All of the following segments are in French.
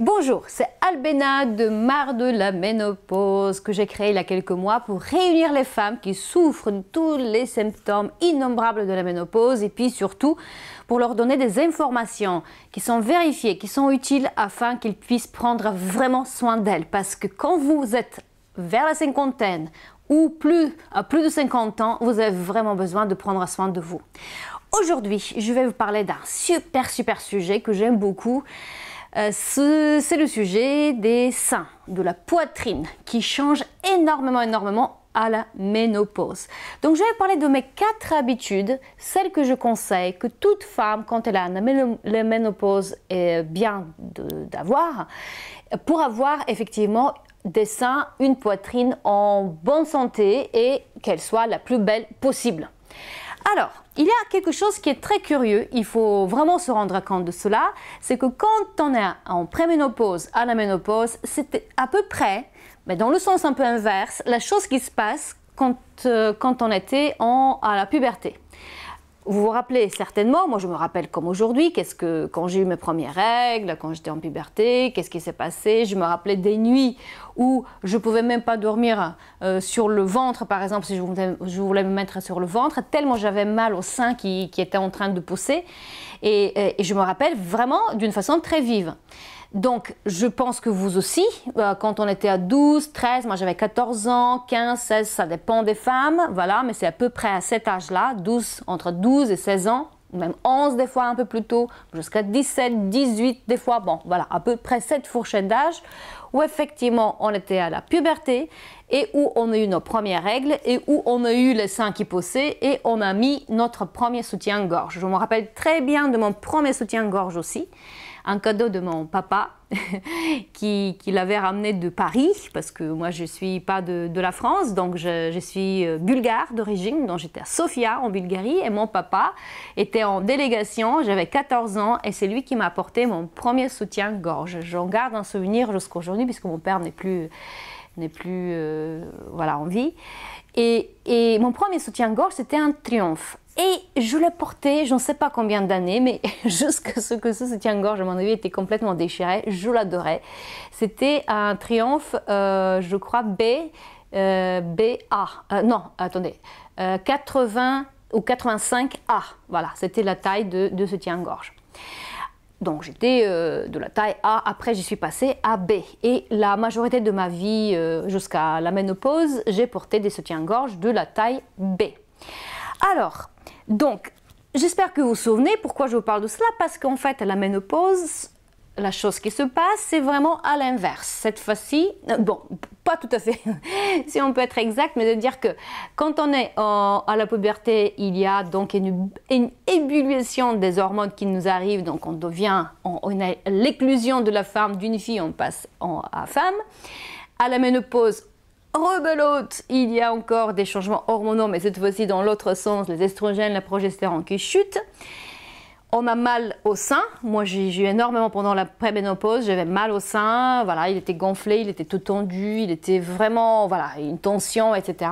Bonjour, c'est Albena de Mar de la ménopause que j'ai créé il y a quelques mois pour réunir les femmes qui souffrent de tous les symptômes innombrables de la ménopause et puis surtout pour leur donner des informations qui sont vérifiées, qui sont utiles afin qu'ils puissent prendre vraiment soin d'elles. Parce que quand vous êtes vers la cinquantaine ou plus, à plus de 50 ans, vous avez vraiment besoin de prendre soin de vous. Aujourd'hui, je vais vous parler d'un super super sujet que j'aime beaucoup euh, c'est le sujet des seins, de la poitrine, qui change énormément, énormément à la ménopause. Donc je vais parler de mes quatre habitudes, celles que je conseille que toute femme, quand elle a la ménopause, est bien d'avoir, pour avoir effectivement des seins, une poitrine en bonne santé et qu'elle soit la plus belle possible. Alors, il y a quelque chose qui est très curieux, il faut vraiment se rendre compte de cela, c'est que quand on est en préménopause à la ménopause, c'est à peu près, mais dans le sens un peu inverse, la chose qui se passe quand, euh, on était en, à la puberté. Vous vous rappelez certainement, moi je me rappelle comme aujourd'hui, qu'est-ce que quand j'ai eu mes premières règles, quand j'étais en puberté, qu'est-ce qui s'est passé Je me rappelais des nuits où je pouvais même pas dormir euh, sur le ventre, par exemple, si je voulais, me mettre sur le ventre, tellement j'avais mal au sein qui, était en train de pousser. et je me rappelle vraiment d'une façon très vive. Donc, je pense que vous aussi, euh, quand on était à 12, 13, moi j'avais 14 ans, 15, 16, ça dépend des femmes, voilà, mais c'est à peu près à cet âge-là, 12, entre 12 et 16 ans, même 11 des fois un peu plus tôt, jusqu'à 17, 18 des fois, bon, voilà, à peu près cette fourchette d'âge, où effectivement on était à la puberté et où on a eu nos premières règles et où on a eu les seins qui poussaient et on a mis notre premier soutien-gorge. Je me rappelle très bien de mon premier soutien-gorge aussi un cadeau de mon papa qui, l'avait ramené de Paris, parce que moi je ne suis pas de, la France, donc je, suis euh, bulgare d'origine, donc j'étais à Sofia en Bulgarie, et mon papa était en délégation, j'avais 14 ans, et c'est lui qui m'a apporté mon premier soutien-gorge. J'en garde un souvenir jusqu'aujourd'hui puisque mon père n'est plus n'est plus euh, voilà, en vie. Et, et, mon premier soutien-gorge, c'était un triomphe. Et je l'ai porté, j'en sais pas combien d'années, mais jusqu'à ce que ce soutien-gorge, à mon avis, était complètement déchiré. Je l'adorais. C'était un triomphe, euh, je crois, B, euh, B, BA. Euh, non, attendez. 80 ou 85A. Voilà, c'était la taille de, ce soutien-gorge. Donc j'étais de la taille A, après j'y suis passée à B. Et la majorité de ma vie jusqu'à la ménopause, j'ai porté des soutiens-gorge de la taille B. Alors, donc, j'espère que vous vous souvenez pourquoi je vous parle de cela, parce qu'en fait, à la ménopause, la chose qui se passe, c'est vraiment à l'inverse. Cette fois-ci, euh, bon, pas tout à fait, si on peut être exact, mais de dire que quand on est à la puberté, il y a donc une, ébullition des hormones qui nous arrivent, donc on devient, on, a l'éclusion de la femme d'une fille, on passe en, à femme. À la ménopause, Rebelote, il y a encore des changements hormonaux, mais cette fois-ci dans l'autre sens, les estrogènes, la progestérone qui chutent. On a mal au sein. Moi, j'ai eu énormément pendant la préménopause. J'avais mal au sein. Voilà, il était gonflé, il était tout tendu, il était vraiment, voilà, une tension, etc.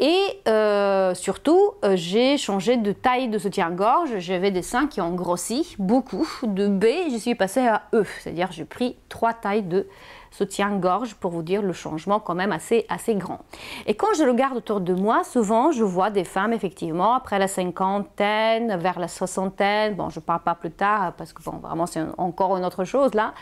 Et euh, surtout, euh, j'ai changé de taille de soutien-gorge. J'avais des seins qui ont grossi beaucoup. De B, je suis passée à E, c'est-à-dire j'ai pris trois tailles de se tient-gorge pour vous dire le changement quand même assez, assez grand. Et quand je regarde autour de moi, souvent je vois des femmes effectivement après la cinquantaine, vers la soixantaine, bon je parle pas plus tard parce que bon vraiment c'est encore une autre chose là,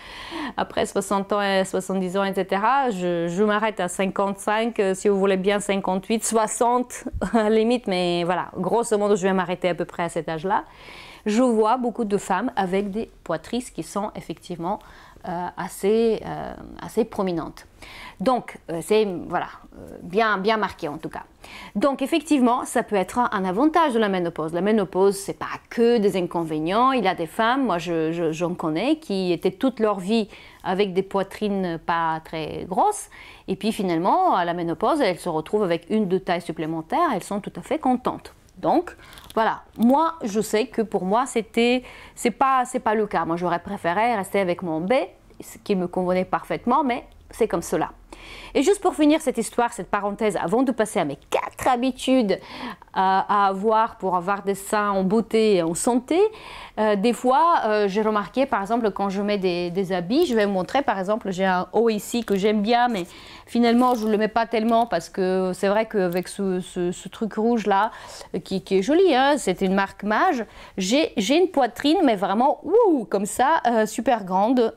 après 60 ans et 70 ans etc, je, je m'arrête à 55, euh, si vous voulez bien 58, 60 limite, mais voilà, grosso modo je vais m'arrêter à peu près à cet âge-là je vois beaucoup de femmes avec des poitrices qui sont effectivement euh, assez, euh, assez prominente. Donc, euh, c'est voilà, bien, bien marqué en tout cas. Donc, effectivement, ça peut être un avantage de la ménopause. La ménopause, c'est pas que des inconvénients. Il y a des femmes, moi j'en je, connais, qui étaient toute leur vie avec des poitrines pas très grosses. Et puis finalement, à la ménopause, elles se retrouvent avec une de taille supplémentaire. Elles sont tout à fait contentes. Donc, voilà, moi je sais que pour moi c'était c'est pas c'est pas le cas. Moi j'aurais préféré rester avec mon B, ce qui me convenait parfaitement, mais c'est comme cela. Et juste pour finir cette histoire, cette parenthèse, avant de passer à mes quatre habitudes euh, à avoir pour avoir des seins en beauté et en santé, euh, des fois, euh, j'ai remarqué, par exemple, quand je mets des, habits, je vais vous montrer, par exemple, j'ai un haut ici que j'aime bien, mais finalement, je ne le mets pas tellement parce que c'est vrai qu'avec ce, ce, truc rouge-là, qui, est joli, hein, c'est une marque Mage, j'ai une poitrine, mais vraiment, ouh, comme ça, super grande.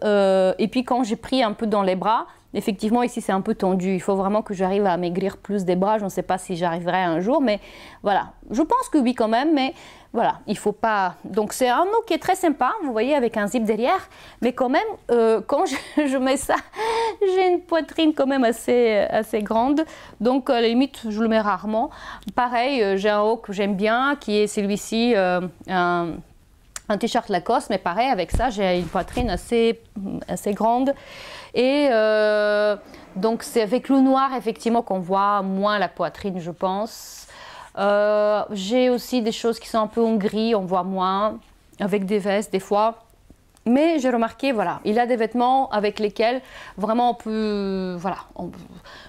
et puis, quand j'ai pris un peu dans les bras, effectivement, ici, c'est un peu tendu. Il faut vraiment que j'arrive à maigrir plus des bras. Je ne sais pas si j'arriverai un jour, mais voilà. Je pense que oui, quand même, mais voilà, il faut pas. Donc, c'est un haut qui est très sympa, vous voyez, avec un zip derrière. Mais quand même, euh, quand je, mets ça, j'ai une poitrine quand même assez, assez grande. Donc, à la limite, je le mets rarement. Pareil, euh, j'ai un haut que j'aime bien, qui est celui-ci, euh, un un t-shirt Lacoste, mais pareil, avec ça, j'ai une poitrine assez, assez grande. Et euh, donc c'est avec le noir effectivement qu'on voit moins la poitrine, je pense. Euh, j'ai aussi des choses qui sont un peu en gris, on voit moins. Avec des vestes, des fois, mais j'ai remarqué, voilà, il a des vêtements avec lesquels vraiment on peut, voilà,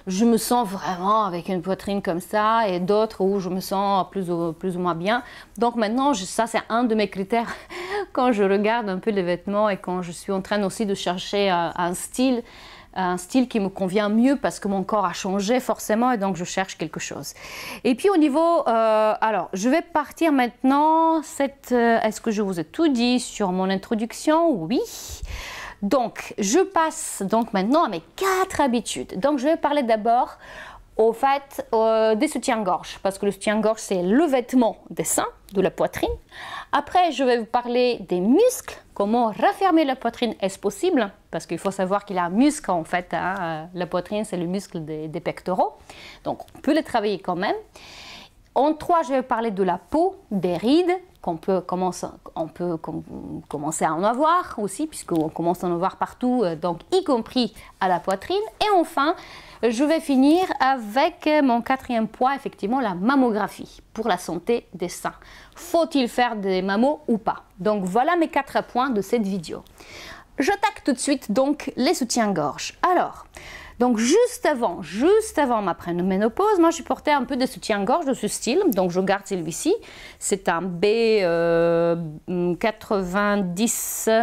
je me sens vraiment avec une poitrine comme ça et d'autres où je me sens plus ou, plus ou moins bien. Donc maintenant, ça c'est un de mes critères quand je regarde un peu les vêtements et quand je suis en train aussi de chercher euh, un style un style qui me convient mieux parce que mon corps a changé forcément et donc je cherche quelque chose. Et puis au niveau, euh, alors je vais partir maintenant. Cette, euh, est-ce que je vous ai tout dit sur mon introduction Oui. Donc je passe donc maintenant à mes quatre habitudes. Donc je vais parler d'abord au fait euh, des soutiens-gorge, parce que le soutien-gorge, c'est le vêtement des seins, de la poitrine. Après, je vais vous parler des muscles Comment refermer la poitrine est-ce possible Parce qu'il faut savoir qu'il a un muscle en fait. Hein. Euh, la poitrine, c'est le muscle des, des, pectoraux. Donc on peut le travailler quand même. En trois, je vais parler de la peau, des rides qu'on peut, commencer, on peut commencer à en avoir aussi, puisqu'on commence à en avoir partout, euh, donc y compris à la poitrine. Et enfin, je vais finir avec mon quatrième point, effectivement, la mammographie pour la santé des seins. Faut-il faire des mammos ou pas Donc voilà mes quatre points de cette vidéo. J'attaque tout de suite donc les soutiens-gorge. Alors, donc juste avant, juste avant ma ménopause, moi je portais un peu de soutien-gorge de ce style, donc je garde celui-ci. C'est un B90 euh, ou 85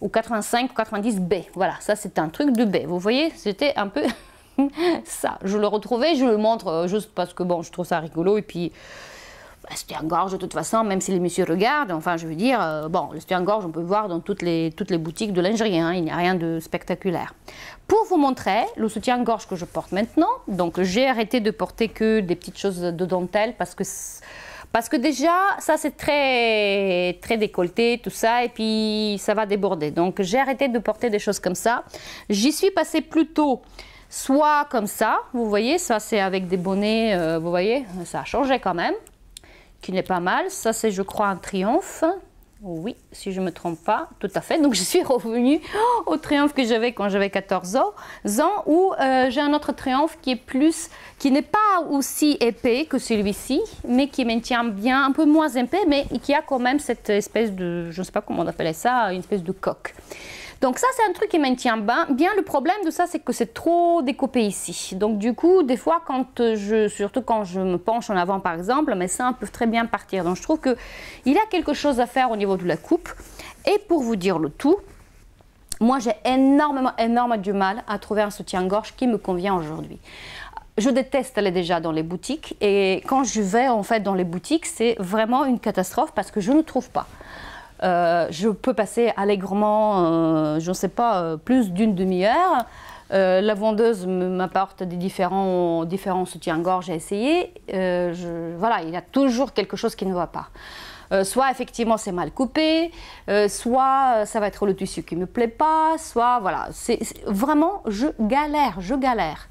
ou 90 B. Voilà, ça c'est un truc de B. Vous voyez, c'était un peu ça. Je le retrouvais, je le montre euh, juste parce que bon, je trouve ça rigolo et puis le bah, soutien-gorge de toute façon, même si les messieurs regardent, enfin je veux dire, euh, bon, le soutien-gorge on peut le voir dans toutes les, toutes les boutiques de lingerie, hein, il n'y a rien de spectaculaire. Pour vous montrer le soutien-gorge que je porte maintenant, donc j'ai arrêté de porter que des petites choses de dentelle parce que... Parce que déjà, ça c'est très, très décolleté, tout ça, et puis ça va déborder. Donc j'ai arrêté de porter des choses comme ça. J'y suis passée plutôt soit comme ça, vous voyez, ça c'est avec des bonnets, euh, vous voyez, ça a changé quand même qui n'est pas mal. Ça, c'est, je crois, un triomphe. Oui, si je ne me trompe pas, tout à fait. Donc, je suis revenu au triomphe que j'avais quand j'avais 14 ans, où euh, j'ai un autre triomphe qui est plus, qui n'est pas aussi épais que celui-ci, mais qui maintient bien, un peu moins épais, mais qui a quand même cette espèce de, je ne sais pas comment on appelait ça, une espèce de coque. Donc ça, c'est un truc qui maintient bien. Le problème de ça, c'est que c'est trop découpé ici. Donc du coup, des fois, quand je, surtout quand je me penche en avant, par exemple, mes seins peuvent très bien partir. Donc je trouve qu'il y a quelque chose à faire au niveau de la coupe. Et pour vous dire le tout, moi, j'ai énormément, énormément du mal à trouver un soutien-gorge qui me convient aujourd'hui. Je déteste aller déjà dans les boutiques et quand je vais en fait dans les boutiques, c'est vraiment une catastrophe parce que je ne trouve pas. Euh, je peux passer allègrement, euh, je ne sais pas, euh, plus d'une demi-heure. la vendeuse m'apporte des différents, soutiens-gorge à essayer. voilà, il y a toujours quelque chose qui ne va pas. soit effectivement c'est mal coupé, soit ça va être le tissu qui ne me plaît pas, soit voilà. C'est, vraiment, je galère, je galère.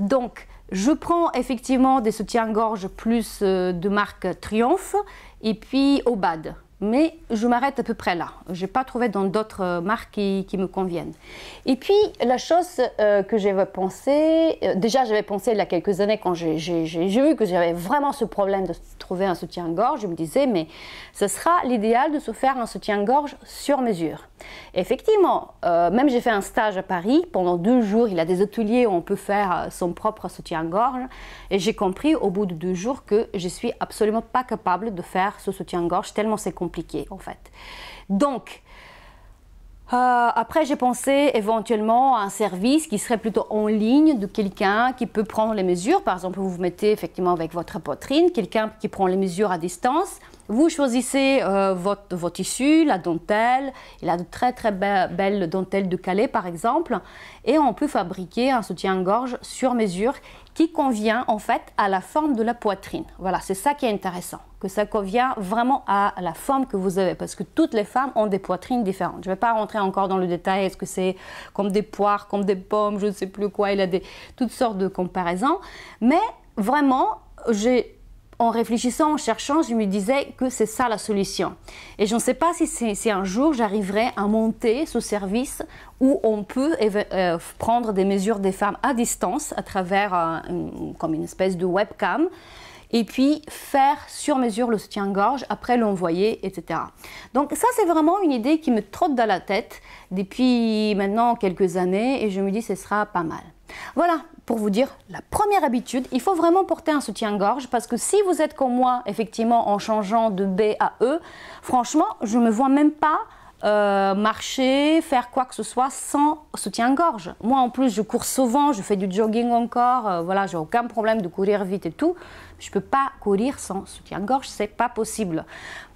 Donc, je prends effectivement des soutiens-gorge plus de marque Triomphe et puis Obad mais je m'arrête à peu près là. Je n'ai pas trouvé dans d'autres euh, marques qui, me conviennent. Et puis, la chose euh, que j'avais pensé, euh, déjà j'avais pensé il y a quelques années quand j'ai vu que j'avais vraiment ce problème de trouver un soutien-gorge, je me disais, mais ce sera l'idéal de se faire un soutien-gorge sur mesure. effectivement, même j'ai fait un stage à Paris pendant deux jours. Il y a des ateliers où on peut faire son propre soutien-gorge. Et j'ai compris au bout de deux jours que je suis absolument pas capable de faire ce soutien-gorge tellement c'est compliqué compliqué en fait. Donc, euh, après, j'ai pensé éventuellement à un service qui serait plutôt en ligne de quelqu'un qui peut prendre les mesures. Par exemple, vous vous mettez effectivement avec votre poitrine, quelqu'un qui prend les mesures à distance. Vous choisissez euh, votre, tissu, la dentelle. Il a de très très belles dentelles de Calais, par exemple. Et on peut fabriquer un soutien-gorge sur mesure qui convient en fait à la forme de la poitrine. Voilà, c'est ça qui est intéressant, que ça convient vraiment à la forme que vous avez, parce que toutes les femmes ont des poitrines différentes. Je ne vais pas rentrer encore dans le détail, est-ce que c'est comme des poires, comme des pommes, je ne sais plus quoi, il y a des, toutes sortes de comparaisons, mais vraiment, j'ai en réfléchissant, en cherchant, je me disais que c'est ça la solution. Et je ne sais pas si, un jour j'arriverai à monter ce service où on peut euh, prendre des mesures des femmes à distance à travers euh, comme une espèce de webcam et puis faire sur mesure le soutien-gorge, après l'envoyer, etc. Donc ça, c'est vraiment une idée qui me trotte dans la tête depuis maintenant quelques années et je me dis que ce sera pas mal. Voilà, pour vous dire la première habitude, il faut vraiment porter un soutien-gorge parce que si vous êtes comme moi, effectivement, en changeant de B à E, franchement, je ne me vois même pas euh, marcher, faire quoi que ce soit sans soutien-gorge. Moi, en plus, je cours souvent, je fais du jogging encore, euh, voilà, j'ai aucun problème de courir vite et tout. Je ne peux pas courir sans soutien-gorge, c'est pas possible.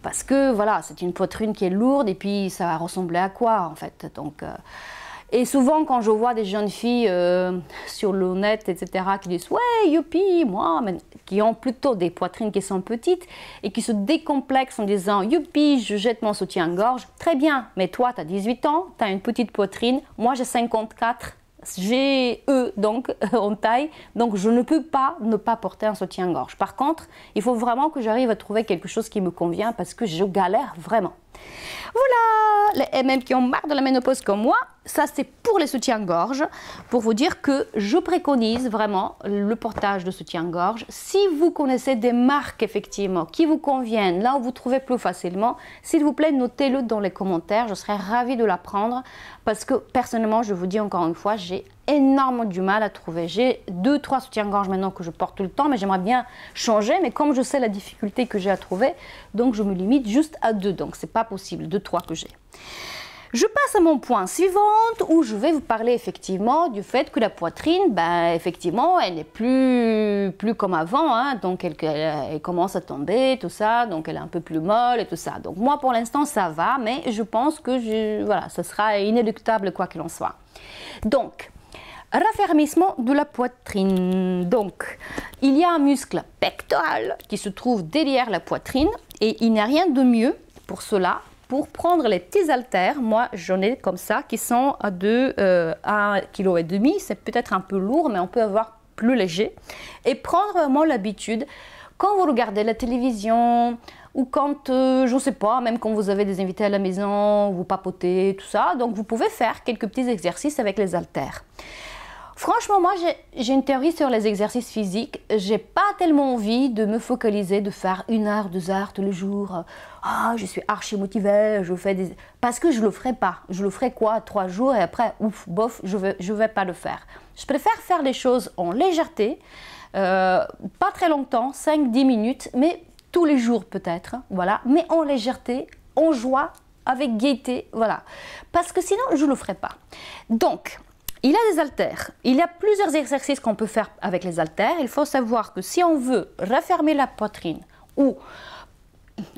Parce que, voilà, c'est une poitrine qui est lourde et puis ça va ressembler à quoi, en fait Donc. Euh, et souvent, quand je vois des jeunes filles euh, sur le net, etc., qui disent Ouais, youpi, moi, mais qui ont plutôt des poitrines qui sont petites et qui se décomplexent en disant Youpi, je jette mon soutien-gorge, très bien, mais toi, tu as 18 ans, tu as une petite poitrine, moi, j'ai 54, j'ai eux donc en taille, donc je ne peux pas ne pas porter un soutien-gorge. Par contre, il faut vraiment que j'arrive à trouver quelque chose qui me convient parce que je galère vraiment. Voilà, les MM qui ont marre de la ménopause comme moi, ça c'est pour les soutiens-gorge, pour vous dire que je préconise vraiment le portage de soutien-gorge. Si vous connaissez des marques effectivement qui vous conviennent, là où vous trouvez plus facilement, s'il vous plaît notez-le dans les commentaires, je serais ravie de l'apprendre parce que personnellement je vous dis encore une fois, j'ai énormément du mal à trouver. J'ai deux, trois soutiens-gorge maintenant que je porte tout le temps, mais j'aimerais bien changer. Mais comme je sais la difficulté que j'ai à trouver, donc je me limite juste à deux. Donc c'est pas possible, deux, trois que j'ai. Je passe à mon point suivant où je vais vous parler effectivement du fait que la poitrine, ben, effectivement, elle n'est plus, plus comme avant, hein. donc elle, commence à tomber, tout ça, donc elle est un peu plus molle et tout ça. Donc moi pour l'instant ça va, mais je pense que je, voilà, ce sera inéluctable quoi qu'il en soit. Donc, Raffermissement de la poitrine. Donc, il y a un muscle pectoral qui se trouve derrière la poitrine et il n'y a rien de mieux pour cela pour prendre les petits haltères, moi j'en ai comme ça qui sont à de 1,5 kg, c'est peut-être un peu lourd mais on peut avoir plus léger et prendre vraiment l'habitude quand vous regardez la télévision ou quand, euh, je ne sais pas, même quand vous avez des invités à la maison, vous papotez, tout ça, donc vous pouvez faire quelques petits exercices avec les haltères. Franchement, moi, j'ai une théorie sur les exercices physiques. J'ai pas tellement envie de me focaliser, de faire une heure, deux heures tous les jours. Ah, je suis archi motivée, je fais des. Parce que je le ferai pas. Je le ferai quoi Trois jours et après, ouf, bof, je vais, je vais pas le faire. Je préfère faire les choses en légèreté, euh, pas très longtemps, 5-10 minutes, mais tous les jours peut-être. Voilà, mais en légèreté, en joie, avec gaieté, voilà. Parce que sinon, je le ferai pas. Donc, il a des haltères. Il y a plusieurs exercices qu'on peut faire avec les haltères. Il faut savoir que si on veut refermer la poitrine ou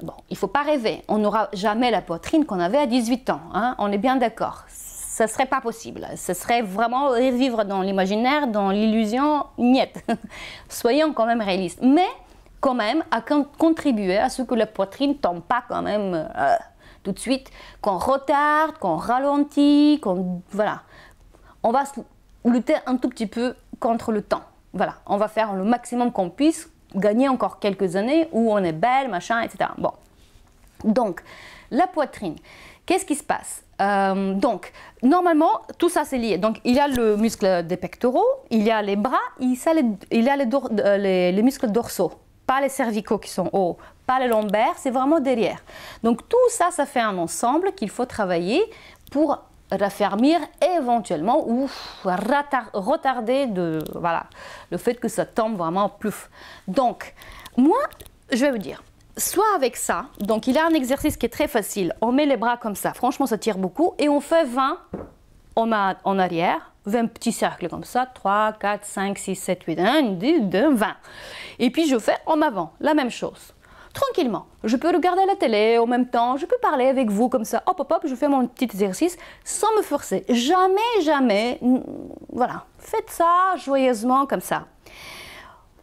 bon, il faut pas rêver, on n'aura jamais la poitrine qu'on avait à 18 ans. Hein. on est bien d'accord. Ce serait pas possible. Ce serait vraiment vivre dans l'imaginaire, dans l'illusion, niette. Soyons quand même réalistes. Mais quand même à contribuer à ce que la poitrine tombe pas quand même euh, tout de suite, qu'on retarde, qu'on ralentit, qu'on voilà, on va lutter un tout petit peu contre le temps. Voilà, on va faire le maximum qu'on puisse, gagner encore quelques années où on est belle, machin, etc. Bon. Donc, la poitrine, qu'est-ce qui se passe euh, donc, normalement, tout ça c'est lié. Donc, il y a le muscle des pectoraux, il y a les bras, il y a euh, les, les muscles dorsaux, pas les cervicaux qui sont hauts, pas les lombaires, c'est vraiment derrière. Donc, tout ça, ça fait un ensemble qu'il faut travailler pour raffermir éventuellement ou retarder de, voilà, le fait que ça tombe vraiment plouf. Donc, moi, je vais vous dire, soit avec ça, donc il y a un exercice qui est très facile, on met les bras comme ça, franchement ça tire beaucoup, et on fait 20 en, arrière, 20 petits cercles comme ça, 3, 4, 5, 6, 7, 8, 1, 2, 20. Et puis je fais en avant, la même chose tranquillement. Je peux regarder la télé en même temps, je peux parler avec vous comme ça, hop, hop, hop, je fais mon petit exercice sans me forcer. Jamais, jamais, voilà, faites ça joyeusement comme ça.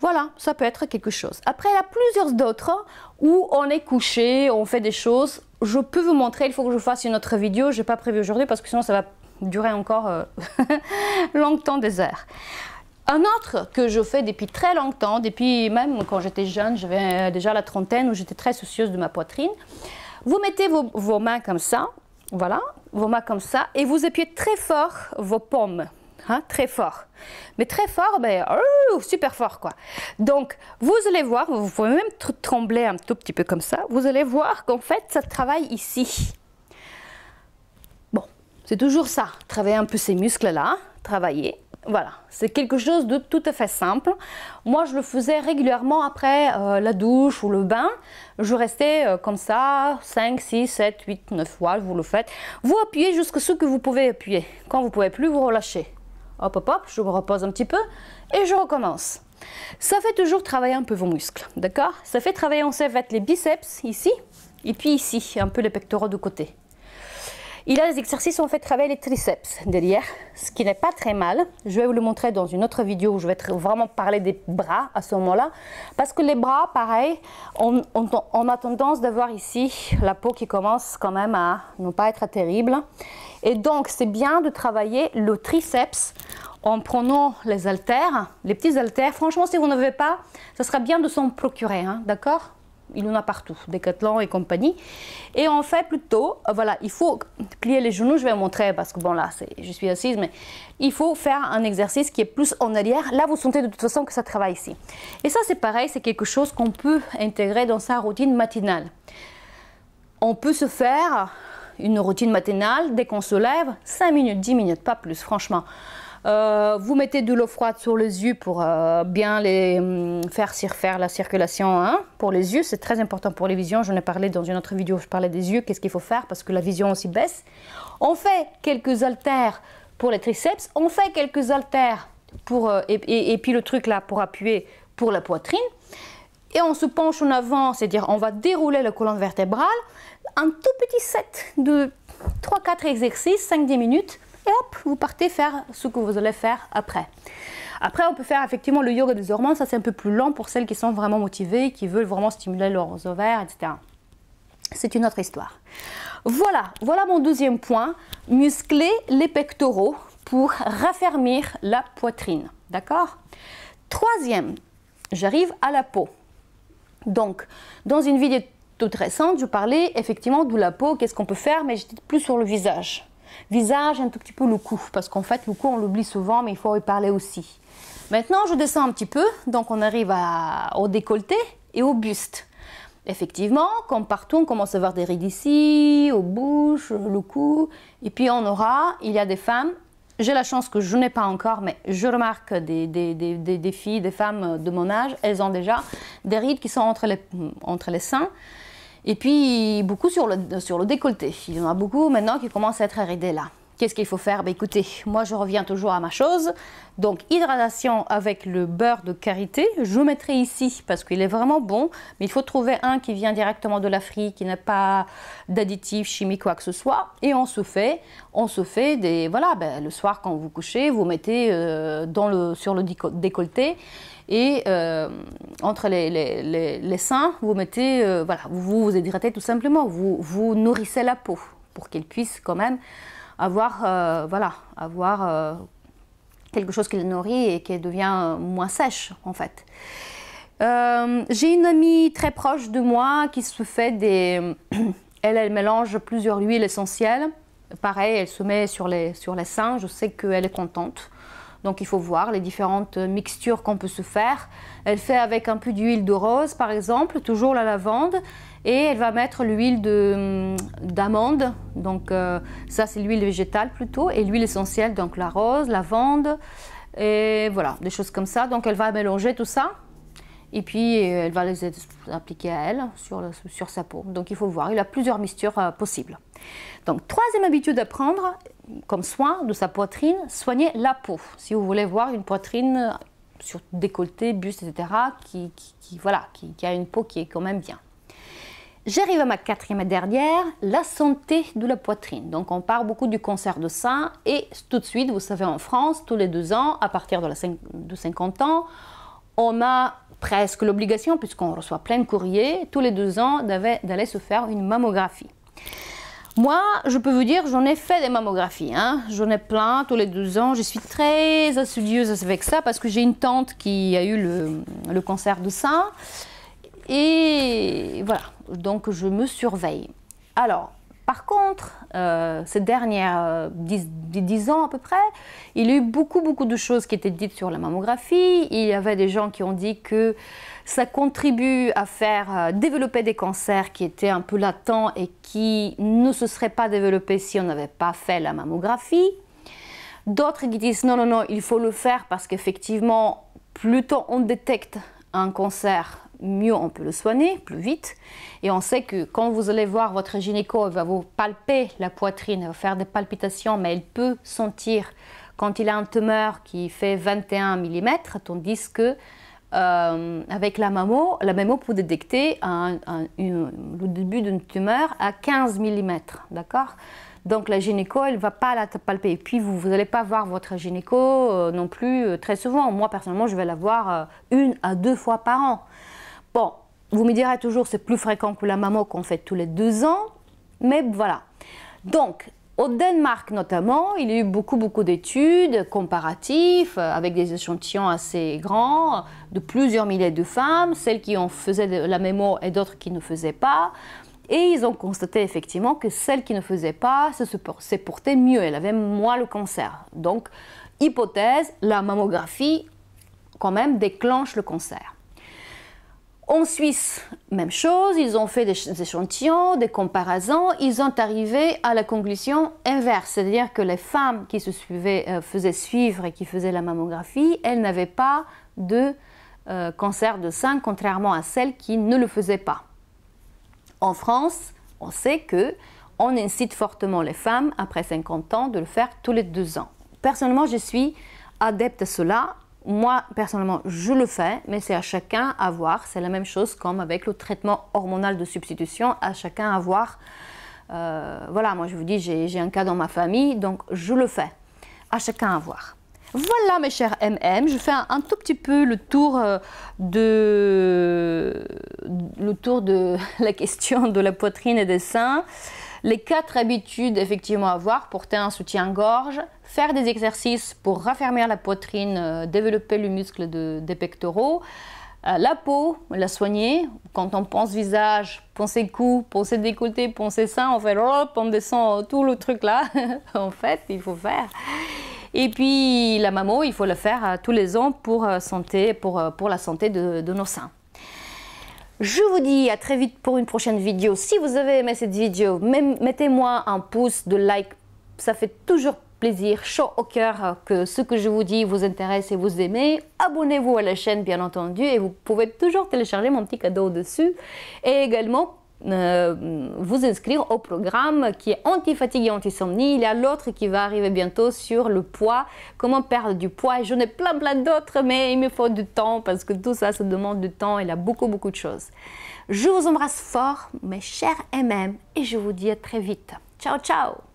Voilà, ça peut être quelque chose. Après, il y a plusieurs d'autres où on est couché, on fait des choses. Je peux vous montrer, il faut que je fasse une autre vidéo, je n'ai pas prévu aujourd'hui parce que sinon ça va durer encore euh, longtemps des heures. Un autre que je fais depuis très longtemps, depuis même quand j'étais jeune, j'avais euh, déjà la trentaine, où j'étais très soucieuse de ma poitrine. Vous mettez vos, mains comme ça, voilà, vos mains comme ça, et vous appuyez très fort vos pommes. Hein, très fort. Mais très fort, ben, euh, super fort quoi. Donc, vous allez voir, vous pouvez même trembler un tout petit peu comme ça, vous allez voir qu'en fait, ça travaille ici. Bon, c'est toujours ça, travailler un peu ces muscles-là, travailler. Voilà, c'est quelque chose de tout à fait simple. Moi, je le faisais régulièrement après euh, la douche ou le bain. Je restais euh, comme ça 5, 6, 7, 8, 9 fois. Vous le faites. Vous appuyez jusqu'à ce que vous pouvez appuyer. Quand vous pouvez plus, vous relâchez. Hop, hop, hop, je me repose un petit peu et je recommence. Ça fait toujours travailler un peu vos muscles, d'accord Ça fait travailler, en fait les biceps ici et puis ici, un peu les pectoraux de côté. Il a des exercices où en fait travailler les triceps derrière, ce qui n'est pas très mal. Je vais vous le montrer dans une autre vidéo où je vais vraiment parler des bras à ce moment-là. Parce que les bras, pareil, on, a tendance d'avoir ici la peau qui commence quand même à ne pas être terrible. Et donc, c'est bien de travailler le triceps en prenant les haltères, les petits haltères. Franchement, si vous n'avez pas, ce sera bien de s'en procurer, hein, d'accord il en a partout, Decathlon et compagnie. Et on fait plutôt, euh, voilà, il faut plier les genoux, je vais vous montrer parce que bon là, je suis assise, mais il faut faire un exercice qui est plus en arrière. Là, vous sentez de toute façon que ça travaille ici. Et ça, c'est pareil, c'est quelque chose qu'on peut intégrer dans sa routine matinale. On peut se faire une routine matinale dès qu'on se lève, 5 minutes, 10 minutes, pas plus, franchement. Euh, vous mettez de l'eau froide sur les yeux pour euh, bien les hum, faire faire la circulation hein, pour les yeux. C'est très important pour les visions. J'en ai parlé dans une autre vidéo, je parlais des yeux, qu'est-ce qu'il faut faire parce que la vision aussi baisse. On fait quelques haltères pour les triceps, on fait quelques haltères pour, euh, et, et, puis le truc là pour appuyer pour la poitrine. Et on se penche en avant, c'est-à-dire on va dérouler la colonne vertébrale. Un tout petit set de 3-4 exercices, 5-10 minutes vous partez faire ce que vous allez faire après. Après, on peut faire effectivement le yoga des hormones, ça c'est un peu plus lent pour celles qui sont vraiment motivées, qui veulent vraiment stimuler leurs ovaires, etc. C'est une autre histoire. Voilà, voilà mon deuxième point, muscler les pectoraux pour raffermir la poitrine. D'accord Troisième, j'arrive à la peau. Donc, dans une vidéo toute récente, je parlais effectivement de la peau, qu'est-ce qu'on peut faire, mais j'étais plus sur le visage. Visage, un tout petit peu le cou, parce qu'en fait, le cou, on l'oublie souvent, mais il faut y parler aussi. Maintenant, je descends un petit peu, donc on arrive au décolleté et au buste. Effectivement, comme partout, on commence à voir des rides ici, aux bouches, le cou. Et puis on aura, il y a des femmes, j'ai la chance que je n'ai pas encore, mais je remarque des, des, des, filles, des femmes de mon âge, elles ont déjà des rides qui sont entre les seins. Et puis beaucoup sur le, sur le décolleté. Il y en a beaucoup maintenant qui commencent à être arrêtés là. Qu'est-ce qu'il faut faire ben Écoutez, moi je reviens toujours à ma chose. Donc hydratation avec le beurre de karité. Je mettrai ici parce qu'il est vraiment bon. Mais il faut trouver un qui vient directement de l'Afrique, qui n'a pas d'additifs chimiques quoi que ce soit. Et on se fait, on se fait des... Voilà, ben, le soir quand vous couchez, vous mettez euh, dans le, sur le décolleté. Et euh, entre les, seins, vous mettez, euh, voilà, vous vous tout simplement, vous, vous nourrissez la peau pour qu'elle puisse quand même avoir, euh, voilà, avoir quelque chose qui la nourrit et qui devient moins sèche en fait. J'ai une amie très proche de moi qui se fait des... elle, elle mélange plusieurs huiles essentielles. Pareil, elle se met sur les, sur les seins, je sais qu'elle est contente. Donc il faut voir les différentes mixtures qu'on peut se faire. Elle fait avec un peu d'huile de rose par exemple, toujours la lavande, et elle va mettre l'huile hum, d'amande, donc euh, ça c'est l'huile végétale plutôt, et l'huile essentielle, donc la rose, lavande, et voilà, des choses comme ça. Donc elle va mélanger tout ça et puis elle va les appliquer à elle sur, sa peau. Donc il faut voir, il y a plusieurs mixtures euh, possibles. Donc troisième habitude à prendre, comme soin de sa poitrine, soigner la peau. Si vous voulez voir une poitrine euh, sur décolleté, buste, etc., qui, voilà, qui, a une peau qui est quand même bien. J'arrive à ma quatrième et dernière, la santé de la poitrine. Donc on parle beaucoup du cancer de sein et tout de suite, vous savez, en France, tous les deux ans, à partir de, la de 50 ans, on a presque l'obligation, puisqu'on reçoit plein de courriers, tous les deux ans, d'aller se faire une mammographie. Moi, je peux vous dire, j'en ai fait des mammographies. Hein. J'en ai plein tous les deux ans. Je suis très assidueuse avec ça parce que j'ai une tante qui a eu le, cancer de sein. Et voilà, donc je me surveille. Alors, par contre, euh, ces dernières 10, euh, 10, ans à peu près, il y a eu beaucoup, beaucoup de choses qui étaient dites sur la mammographie. Il y avait des gens qui ont dit que ça contribue à faire euh, développer des cancers qui étaient un peu latents et qui ne se seraient pas développés si on n'avait pas fait la mammographie. D'autres qui disent non, non, non, il faut le faire parce qu'effectivement, plus tôt on détecte un cancer, mieux on peut le soigner, plus vite. Et on sait que quand vous allez voir votre gynéco, elle va vous palper la poitrine, elle va faire des palpitations, mais elle peut sentir quand il a un tumeur qui fait 21 mm, tandis que euh, avec la mammo, la mammo peut détecter le début d'une tumeur à 15 mm, d'accord donc la gynéco, elle ne va pas la palper. Et puis vous n'allez pas voir votre gynéco euh, non plus euh, très souvent. Moi personnellement, je vais la voir une à deux fois par an. Bon, vous me direz toujours c'est plus fréquent que la mammo qu'on fait tous les deux ans, mais voilà. Donc au Danemark notamment, il y a eu beaucoup, beaucoup d'études comparatives euh, avec des échantillons assez grands de plusieurs milliers de femmes, celles qui en faisaient la mémoire et d'autres qui ne faisaient pas. Et ils ont constaté effectivement que celles qui ne faisaient pas se portaient mieux, elles avaient moins le cancer. Donc, hypothèse, la mammographie quand même déclenche le cancer. En Suisse, même chose, ils ont fait des échantillons, des comparaisons, ils ont arrivé à la conclusion inverse, c'est-à-dire que les femmes qui se suivaient, euh, faisaient suivre et qui faisaient la mammographie, elles n'avaient pas de euh, cancer de sein, contrairement à celles qui ne le faisaient pas. En France, on sait que on incite fortement les femmes après 50 ans de le faire tous les deux ans. Personnellement, je suis adepte à cela moi, personnellement, je le fais, mais c'est à chacun à voir. C'est la même chose comme avec le traitement hormonal de substitution, à chacun à voir. Euh, voilà, moi je vous dis, j'ai un cas dans ma famille, donc je le fais. À chacun à voir. Voilà mes chers MM, je fais un, un tout petit peu le tour euh, de le tour de la question de la poitrine et des seins. Les quatre habitudes effectivement à avoir, porter un soutien-gorge, faire des exercices pour raffermir la poitrine, euh, développer le muscle des pectoraux, euh, la peau, la soigner. Quand on pense visage, penser cou, pensez décolleté, pensez sein, on fait hop, on descend tout le truc là. en fait, il faut faire. Et puis la mammo, il faut le faire euh, tous les ans pour, santé, pour, pour la santé de nos seins. Je vous dis à très vite pour une prochaine vidéo. Si vous avez aimé cette vidéo, mettez-moi un pouce de like. Ça fait toujours plaisir, chaud au cœur que ce que je vous dis vous intéresse et vous aimez. Abonnez-vous à la chaîne bien entendu et vous pouvez toujours télécharger mon petit cadeau dessus. Et également euh, vous inscrire au programme qui est anti-fatigue et anti-somnie. Il y a l'autre qui va arriver bientôt sur le poids, comment perdre du poids. J'en ai plein plein d'autres, mais il me faut du temps parce que tout ça, ça demande du temps. Il y a beaucoup beaucoup de choses. Je vous embrasse fort, mes chers MM, et je vous dis à très vite. Ciao ciao